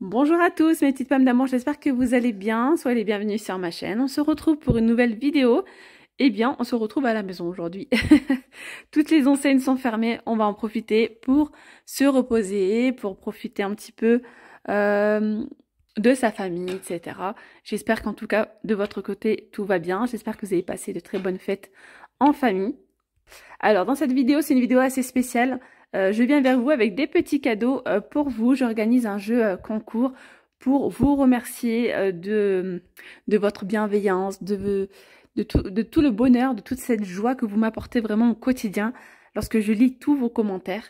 Bonjour à tous mes petites femmes d'amour, j'espère que vous allez bien, soyez les bienvenus sur ma chaîne. On se retrouve pour une nouvelle vidéo. Eh bien, on se retrouve à la maison aujourd'hui. Toutes les enseignes sont fermées, on va en profiter pour se reposer, pour profiter un petit peu euh, de sa famille, etc. J'espère qu'en tout cas, de votre côté, tout va bien. J'espère que vous avez passé de très bonnes fêtes en famille. Alors, dans cette vidéo, c'est une vidéo assez spéciale. Euh, je viens vers vous avec des petits cadeaux euh, pour vous. J'organise un jeu euh, concours pour vous remercier de, de votre bienveillance, de, de, tout, le bonheur, de toute cette joie que vous m'apportez vraiment au quotidien lorsque je lis tous vos commentaires.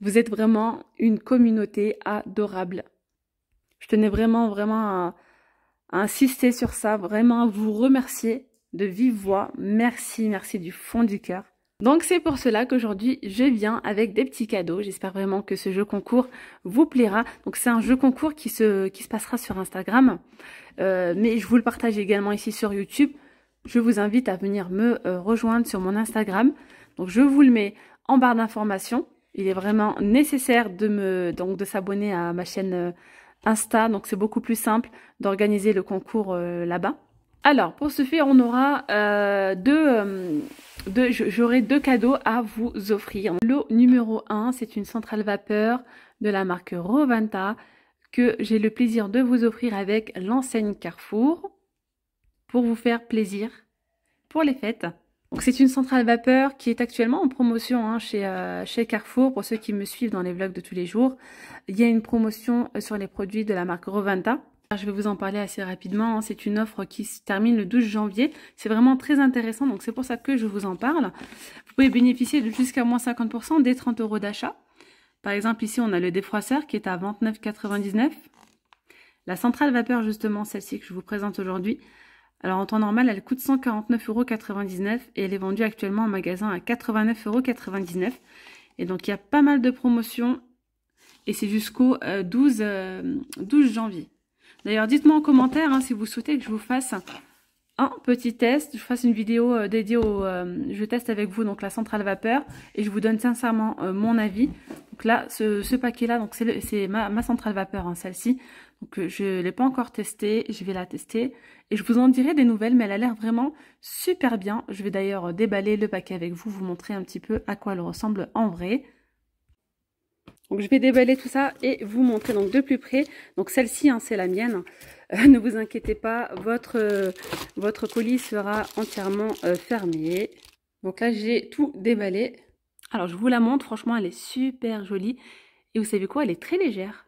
Vous êtes vraiment une communauté adorable. Je tenais vraiment, vraiment à, à insister sur ça, vraiment à vous remercier de vive voix. Merci, merci du fond du cœur. Donc c'est pour cela qu'aujourd'hui je viens avec des petits cadeaux. J'espère vraiment que ce jeu concours vous plaira. Donc c'est un jeu concours qui se, qui se passera sur Instagram. Euh, mais je vous le partage également ici sur YouTube. Je vous invite à venir me euh, rejoindre sur mon Instagram. Donc je vous le mets en barre d'informations. Il est vraiment nécessaire de me donc de s'abonner à ma chaîne euh, Insta. Donc c'est beaucoup plus simple d'organiser le concours là-bas. Alors, pour ce fait, on aura euh, deux, euh, j'aurai deux cadeaux à vous offrir. L'eau numéro 1, c'est une centrale vapeur de la marque Roventa que j'ai le plaisir de vous offrir avec l'enseigne Carrefour pour vous faire plaisir pour les fêtes. c'est une centrale vapeur qui est actuellement en promotion hein, chez, euh, chez Carrefour. Pour ceux qui me suivent dans les vlogs de tous les jours, il y a une promotion sur les produits de la marque Roventa. Ah, je vais vous en parler assez rapidement. Hein. C'est une offre qui se termine le 12 janvier. C'est vraiment très intéressant, donc c'est pour ça que je vous en parle. Vous pouvez bénéficier de jusqu'à moins 50% des 30 euros d'achat. Par exemple, ici, on a le défroisseur qui est à 29,99. La centrale vapeur, justement, celle-ci que je vous présente aujourd'hui. Alors, en temps normal, elle coûte 149,99€ et elle est vendue actuellement en magasin à euros. Et donc, il y a pas mal de promotions et c'est jusqu'au 12, euh, 12 euh, janvier. D'ailleurs, dites-moi en commentaire hein, si vous souhaitez que je vous fasse un petit test, je fasse une vidéo euh, dédiée au... Euh, je teste avec vous donc la centrale vapeur et je vous donne sincèrement euh, mon avis. Donc là, ce, paquet-là, donc c'est ma, centrale vapeur, hein, celle-ci. Donc je ne l'ai pas encore testée, je vais la tester et je vous en dirai des nouvelles, mais elle a l'air vraiment super bien. Je vais d'ailleurs déballer le paquet avec vous, vous montrer un petit peu à quoi elle ressemble en vrai. Donc je vais déballer tout ça et vous montrer donc de plus près. Donc celle-ci, hein, c'est la mienne. Euh, ne vous inquiétez pas, votre, euh, votre colis sera entièrement euh, fermé. Donc là, j'ai tout déballé. Alors je vous la montre, franchement, elle est super jolie. Et vous savez quoi, elle est très légère.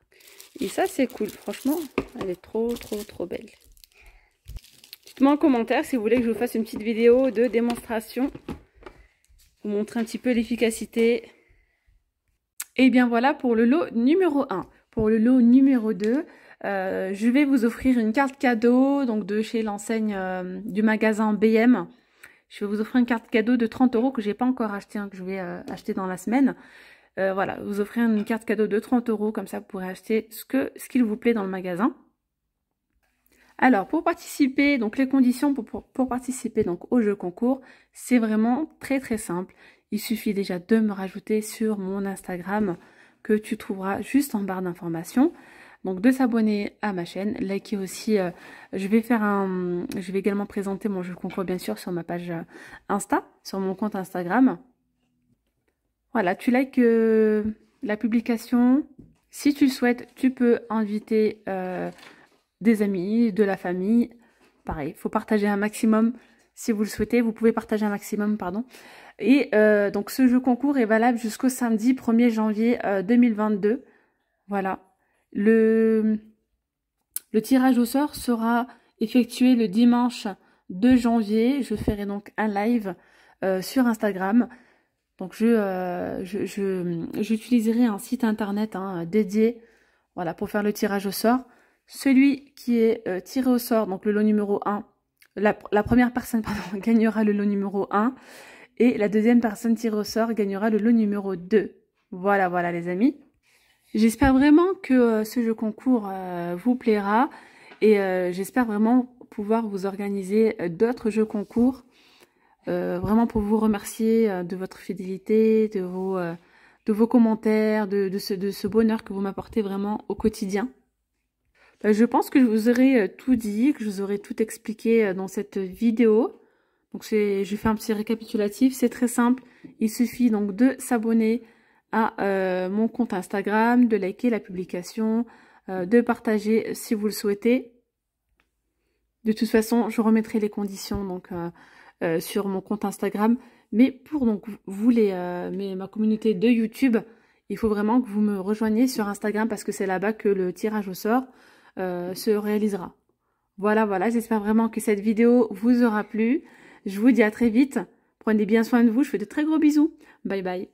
Et ça, c'est cool, franchement, elle est trop, trop, trop belle. Dites-moi en commentaire si vous voulez que je vous fasse une petite vidéo de démonstration. Vous montrer un petit peu l'efficacité. Et eh bien voilà pour le lot numéro 1. Pour le lot numéro 2, euh, je vais vous offrir une carte cadeau donc de chez l'enseigne euh, du magasin BM. Je vais vous offrir une carte cadeau de 30 euros que je j'ai pas encore acheté, hein, que je vais euh, acheter dans la semaine. voilà, vous offrir une carte cadeau de 30 euros, comme ça vous pourrez acheter ce qu'il ce vous plaît dans le magasin. Alors, pour participer, donc les conditions pour, pour participer donc au jeu concours, c'est vraiment très très simple. Il suffit déjà de me rajouter sur mon Instagram que tu trouveras juste en barre d'informations. Donc de s'abonner à ma chaîne, liker aussi. Euh, je vais faire un, je vais également présenter mon jeu concours bien sûr sur ma page euh, Insta, sur mon compte Instagram. Voilà, tu likes euh, la publication. Si tu souhaites, tu peux inviter des amis, de la famille. Pareil, faut partager un maximum si vous le souhaitez, vous pouvez partager un maximum, pardon. Et euh, donc ce jeu concours est valable jusqu'au samedi 1er janvier 2022. Euh, voilà. Le, le, tirage au sort sera effectué le dimanche 2 janvier. Je ferai donc un live euh, sur Instagram. Donc je, j'utiliserai un site internet hein, dédié voilà, pour faire le tirage au sort. Celui qui est tiré au sort, donc le lot numéro 1, la, première personne gagnera le lot numéro 1 et la deuxième personne qui ressort gagnera le lot numéro 2. Voilà, voilà les amis. J'espère vraiment que euh, ce jeu concours euh, vous plaira et euh, j'espère vraiment pouvoir vous organiser d'autres jeux concours vraiment pour vous remercier de votre fidélité, de vos, commentaires, de ce bonheur que vous m'apportez vraiment au quotidien. Euh, je pense que je vous aurai euh, tout dit, que je vous aurai tout expliqué euh, dans cette vidéo. Donc j'ai fait un petit récapitulatif, c'est très simple. Il suffit donc de s'abonner à mon compte Instagram, de liker la publication, de partager si vous le souhaitez. De toute façon, je remettrai les conditions donc sur mon compte Instagram. Mais pour donc vous les, ma communauté de YouTube, il faut vraiment que vous me rejoigniez sur Instagram parce que c'est là-bas que le tirage au sort euh, se réalisera. Voilà, voilà, j'espère vraiment que cette vidéo vous aura plu. Je vous dis à très vite. Prenez bien soin de vous, je fais de très gros bisous. Bye bye.